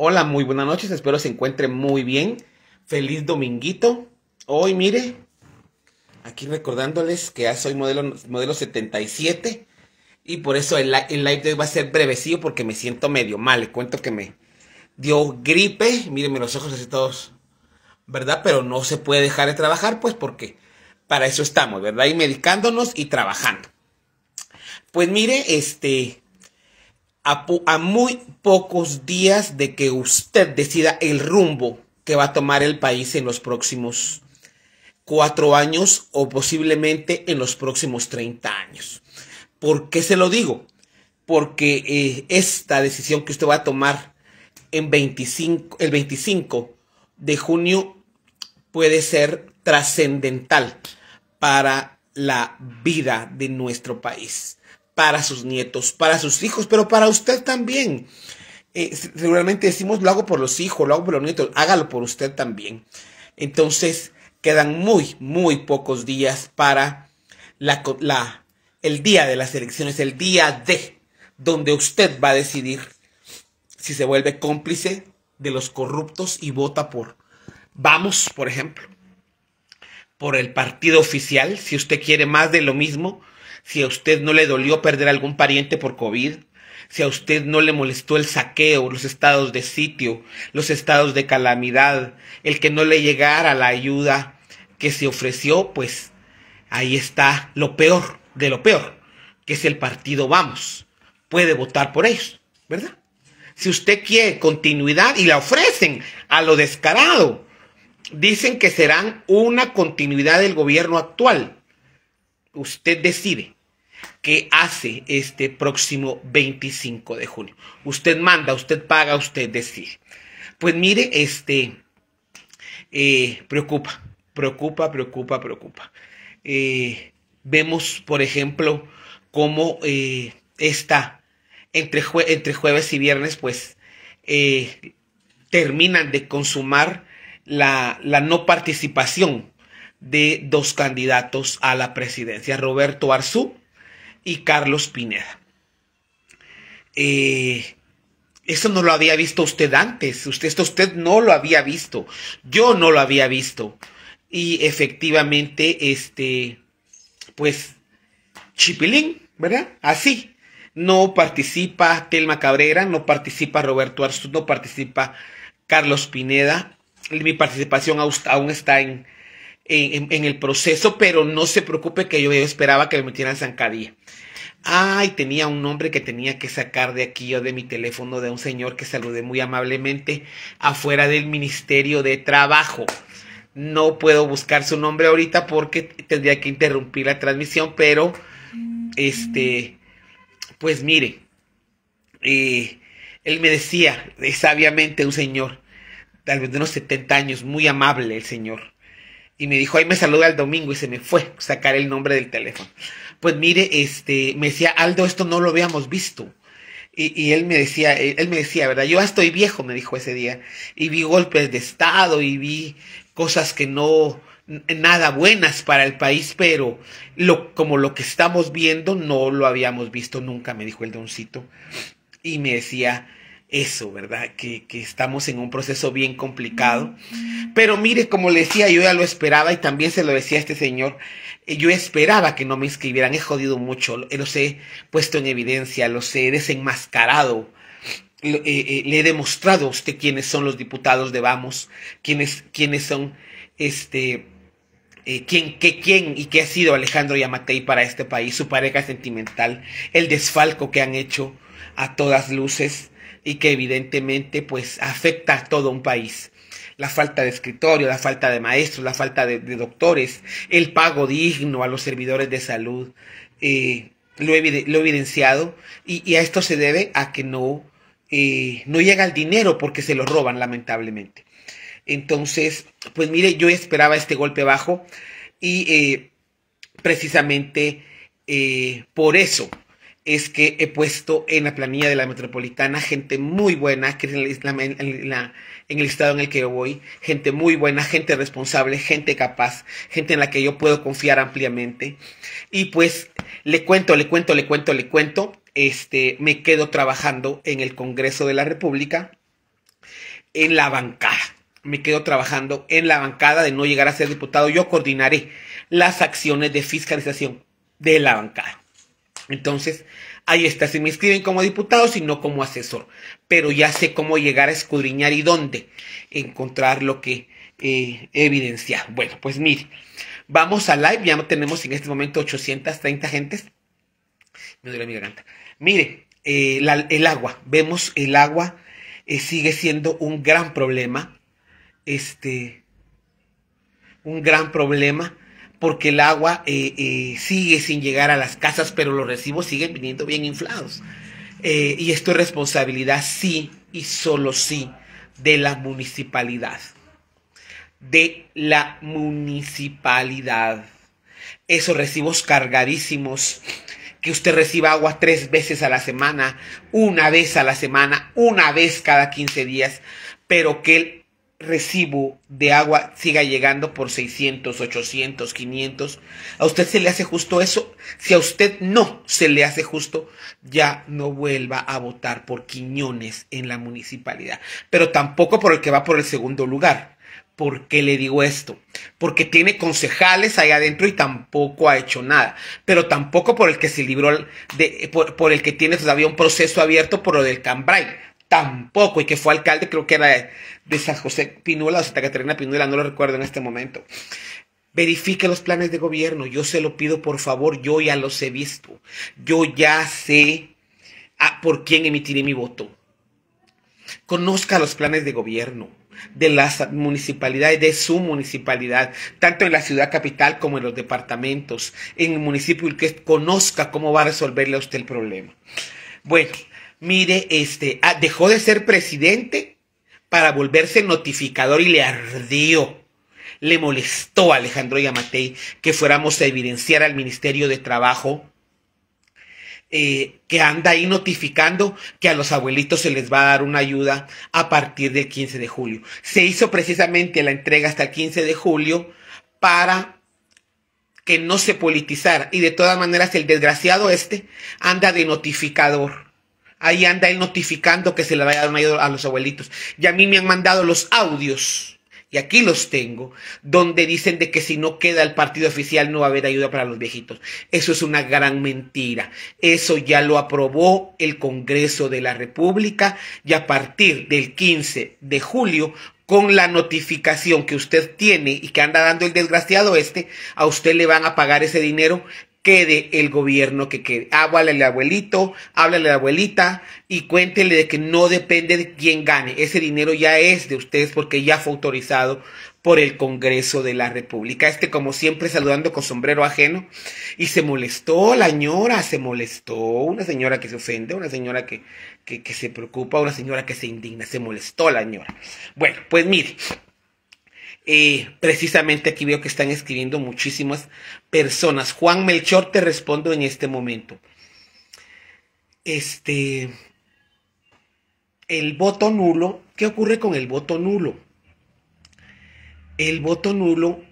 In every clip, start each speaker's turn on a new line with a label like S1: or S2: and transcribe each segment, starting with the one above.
S1: Hola, muy buenas noches, espero se encuentren muy bien. Feliz dominguito. Hoy, mire, aquí recordándoles que ya soy modelo, modelo 77 y por eso el, el live de hoy va a ser brevecillo porque me siento medio mal. Le cuento que me dio gripe, mírenme los ojos así todos, ¿verdad? Pero no se puede dejar de trabajar, pues porque para eso estamos, ¿verdad? Y medicándonos y trabajando. Pues mire, este, a, muy pocos días de que usted decida el rumbo que va a tomar el país en los próximos cuatro años o posiblemente en los próximos 30 años. ¿Por qué se lo digo? Porque eh, esta decisión que usted va a tomar en el 25 de junio puede ser trascendental para la vida de nuestro país para sus nietos, para sus hijos, pero para usted también. Eh, seguramente decimos, lo hago por los hijos, lo hago por los nietos, hágalo por usted también. Entonces, quedan muy, muy pocos días para la, la, el día de las elecciones, el día de donde usted va a decidir si se vuelve cómplice de los corruptos y vota por Vamos, por ejemplo, por el partido oficial, si usted quiere más de lo mismo, si a usted no le dolió perder algún pariente por COVID, si a usted no le molestó el saqueo, los estados de sitio, los estados de calamidad, el que no le llegara la ayuda que se ofreció, pues ahí está lo peor de lo peor, que es el partido Vamos. Puede votar por ellos, ¿verdad? Si usted quiere continuidad y la ofrecen a lo descarado, dicen que serán una continuidad del gobierno actual. Usted decide que hace este próximo 25 de junio. Usted manda, usted paga, usted decide. Pues mire, este, eh, preocupa, preocupa, preocupa, preocupa. Eh, vemos, por ejemplo, cómo eh, está entre, jueves y viernes, pues eh, terminan de consumar la no participación de dos candidatos a la presidencia, Roberto Arzú y Carlos Pineda. Eh, eso no lo había visto usted antes, usted, esto usted no lo había visto, yo no lo había visto. Y efectivamente, este, pues, Chipilín, ¿verdad? Así. No participa Telma Cabrera, no participa Roberto Arzú, no participa Carlos Pineda. Mi participación aún está en, en, el proceso, pero no se preocupe que yo esperaba que me metieran zancadilla. Ay, tenía un nombre que tenía que sacar de aquí o de mi teléfono de un señor que saludé muy amablemente afuera del Ministerio de Trabajo. No puedo buscar su nombre ahorita porque tendría que interrumpir la transmisión, pero mm, este, mm. pues mire, eh, él me decía eh, sabiamente un señor, tal vez de unos 70 años, muy amable el señor, y me dijo, ahí me saluda el domingo y se me fue sacar el nombre del teléfono pues mire, este, me decía, Aldo, esto no lo habíamos visto. Y, y, él me decía, él me decía, ¿verdad? Yo estoy viejo, me dijo ese día. Y vi golpes de Estado y vi cosas que no, nada buenas para el país, pero lo, como lo que estamos viendo no lo habíamos visto nunca, me dijo el doncito. Y me decía eso, ¿verdad? Que, que estamos en un proceso bien complicado. Pero mire, como le decía, yo ya lo esperaba y también se lo decía este señor. Eh, yo esperaba que no me inscribieran, he jodido mucho, los he puesto en evidencia, los he desenmascarado. Eh, eh, le, he demostrado a usted quiénes son los diputados de Vamos, quiénes, quiénes son este quién, qué, quién y qué ha sido Alejandro Yamatei para este país, su pareja sentimental, el desfalco que han hecho a todas luces y que evidentemente pues afecta a todo un país la falta de escritorio, la falta de maestros, la falta de, doctores, el pago digno a los servidores de salud. Eh, lo, he, evidenciado y, a esto se debe a que no, eh, no llega el dinero porque se lo roban lamentablemente. Entonces, pues mire, yo esperaba este golpe bajo y eh, precisamente por eso es que he puesto en la planilla de la metropolitana gente muy buena, que es en, en, el estado en el que yo voy, gente muy buena, gente responsable, gente capaz, gente en la que yo puedo confiar ampliamente. Y pues le cuento, le cuento, le cuento, le cuento. Este, me quedo trabajando en el Congreso de la República, en la bancada. Me quedo trabajando en la bancada de no llegar a ser diputado. Yo coordinaré las acciones de fiscalización de la bancada. Entonces, ahí está. Si me inscriben como diputado, no como asesor. Pero ya sé cómo llegar a escudriñar y dónde encontrar lo que eh, evidenciar. Bueno, pues mire, vamos a live. Ya tenemos en este momento 830 gentes. Me duele mi garganta. Mire, eh, el agua. Vemos el agua eh, sigue siendo un gran problema. Este, un gran problema porque el agua eh, eh, sigue sin llegar a las casas, pero los recibos siguen viniendo bien inflados. Eh, y esto es responsabilidad sí y solo sí de la municipalidad. De la municipalidad. Esos recibos cargadísimos, que usted reciba agua tres veces a la semana, una vez a la semana, una vez cada 15 días, pero que el recibo de agua siga llegando por 600, 800, 500. ¿A usted se le hace justo eso? Si a usted no se le hace justo, ya no vuelva a votar por Quiñones en la municipalidad, pero tampoco por el que va por el segundo lugar. ¿Por qué le digo esto? Porque tiene concejales ahí adentro y tampoco ha hecho nada. Pero tampoco por el que se libró, de, por, el que tiene todavía un proceso abierto por lo del Cambrai tampoco, y que fue alcalde, creo que era de San José Pinula o Santa Catarina Pinula, no lo recuerdo en este momento. Verifique los planes de gobierno, yo se lo pido por favor, yo ya los he visto, yo ya sé a ah, por quién emitiré mi voto. Conozca los planes de gobierno de las municipalidades, de su municipalidad, tanto en la ciudad capital como en los departamentos, en el municipio, y que conozca cómo va a resolverle a usted el problema. Bueno, mire, este, ah, dejó de ser presidente para volverse notificador y le ardió. Le molestó a Alejandro Yamatei que fuéramos a evidenciar al Ministerio de Trabajo eh, que anda ahí notificando que a los abuelitos se les va a dar una ayuda a partir del 15 de julio. Se hizo precisamente la entrega hasta el 15 de julio para que no se politizara. Y de todas maneras el desgraciado este anda de notificador ahí anda él notificando que se le vaya a dar ayuda a los abuelitos. Y a mí me han mandado los audios, y aquí los tengo, donde dicen de que si no queda el partido oficial no va a haber ayuda para los viejitos. Eso es una gran mentira. Eso ya lo aprobó el Congreso de la República y a partir del 15 de julio con la notificación que usted tiene y que anda dando el desgraciado este, a usted le van a pagar ese dinero quede el gobierno que quede. Ah, háblale al abuelito, háblale a la abuelita y cuéntele de que no depende de quién gane. Ese dinero ya es de ustedes porque ya fue autorizado por el Congreso de la República. Este, como siempre, saludando con sombrero ajeno. Y se molestó la señora, se molestó. Una señora que se ofende, una señora que, que, que se preocupa, una señora que se indigna. Se molestó la señora. Bueno, pues mire. Eh, precisamente aquí veo que están escribiendo muchísimas personas. Juan Melchor, te respondo en este momento. Este, el voto nulo, ¿qué ocurre con el voto nulo? El voto nulo,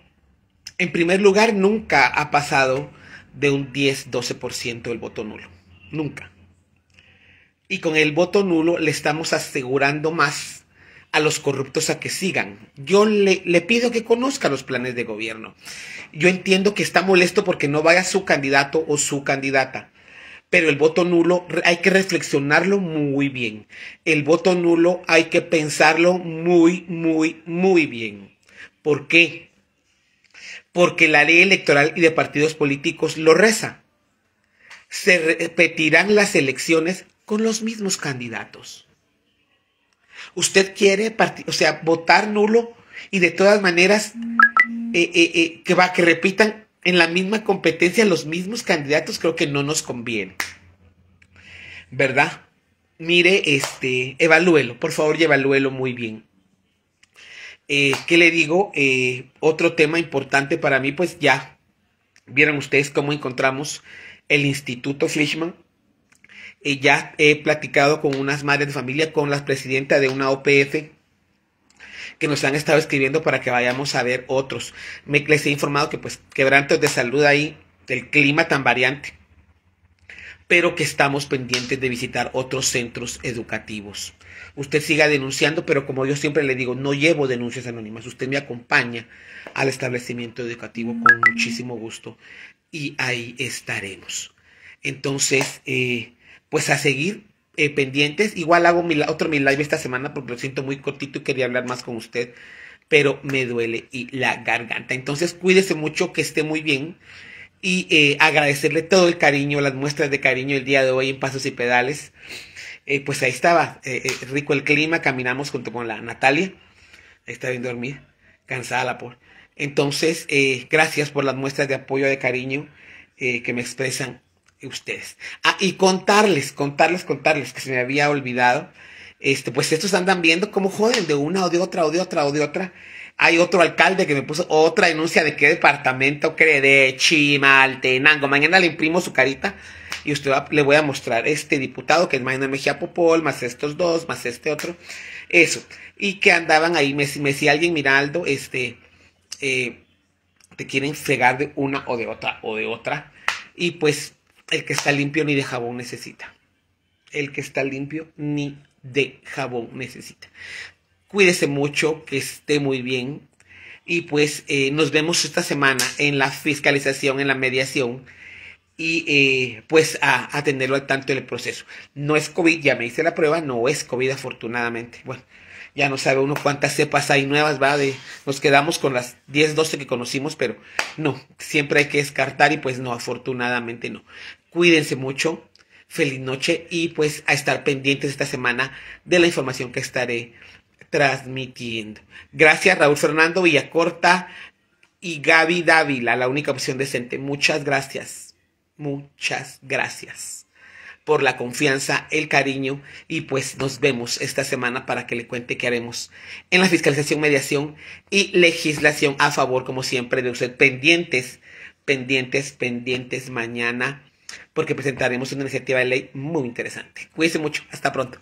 S1: en primer lugar, nunca ha pasado de un 10-12% el voto nulo. Nunca. Y con el voto nulo le estamos asegurando más a los corruptos a que sigan. Yo le, pido que conozca los planes de gobierno. Yo entiendo que está molesto porque no vaya su candidato o su candidata. Pero el voto nulo hay que reflexionarlo muy bien. El voto nulo hay que pensarlo muy, muy, muy bien. ¿Por qué? Porque la ley electoral y de partidos políticos lo reza. Se repetirán las elecciones con los mismos candidatos Usted quiere, o sea, votar nulo y de todas maneras eh, eh, eh, que va que repitan en la misma competencia los mismos candidatos, creo que no nos conviene. ¿Verdad? Mire, este, evalúelo, por favor, evalúelo muy bien. ¿Qué le digo? otro tema importante para mí, pues ya vieron ustedes cómo encontramos el Instituto Fleischmann eh, ya he platicado con unas madres de familia, con las presidenta de una OPF que nos han estado escribiendo para que vayamos a ver otros. Me les he informado que pues quebrantos de salud ahí, del clima tan variante, pero que estamos pendientes de visitar otros centros educativos. Usted siga denunciando, pero como yo siempre le digo, no llevo denuncias anónimas, usted me acompaña al establecimiento educativo con muchísimo gusto y ahí estaremos. Entonces, eh, pues a seguir eh, pendientes. Igual hago mi, otro mi live esta semana porque lo siento muy cortito y quería hablar más con usted, pero me duele y la garganta. Entonces cuídese mucho, que esté muy bien y eh, agradecerle todo el cariño, las muestras de cariño el día de hoy en Pasos y Pedales. Eh, pues ahí estaba, rico el clima, caminamos junto con la Natalia. Ahí está bien dormida, cansada la por. Entonces, gracias por las muestras de apoyo, de cariño que me expresan ustedes. Ah, y contarles, contarles, contarles, que se me había olvidado. Este, pues estos andan viendo cómo joden de una o de otra o de otra o de otra. Hay otro alcalde que me puso otra denuncia de qué departamento cree de Chimaltenango. Mañana le imprimo su carita y usted le voy a mostrar este diputado que es mañana Mejía Popol, más estos dos, más este otro. Eso. Y que andaban ahí, me, me decía alguien, Miraldo, este, eh, te quieren fregar de una o de otra o de otra. Y pues el que está limpio ni de jabón necesita. El que está limpio ni de jabón necesita. Cuídese mucho, que esté muy bien. Y pues eh, nos vemos esta semana en la fiscalización, en la mediación y eh, pues a, atenderlo al tanto del proceso. No es COVID, ya me hice la prueba, no es COVID afortunadamente. Bueno, ya no sabe uno cuántas cepas hay nuevas, va, de, nos quedamos con las 10, 12 que conocimos, pero no, siempre hay que descartar y pues no, afortunadamente no. Cuídense mucho, feliz noche y pues a estar pendientes esta semana de la información que estaré transmitiendo. Gracias Raúl Fernando Villacorta y Gaby Dávila, la única opción decente. Muchas gracias, muchas gracias por la confianza, el cariño y pues nos vemos esta semana para que le cuente qué haremos en la fiscalización, mediación y legislación a favor, como siempre, de usted. Pendientes, pendientes, pendientes mañana porque presentaremos una iniciativa de ley muy interesante. Cuídense mucho, hasta pronto.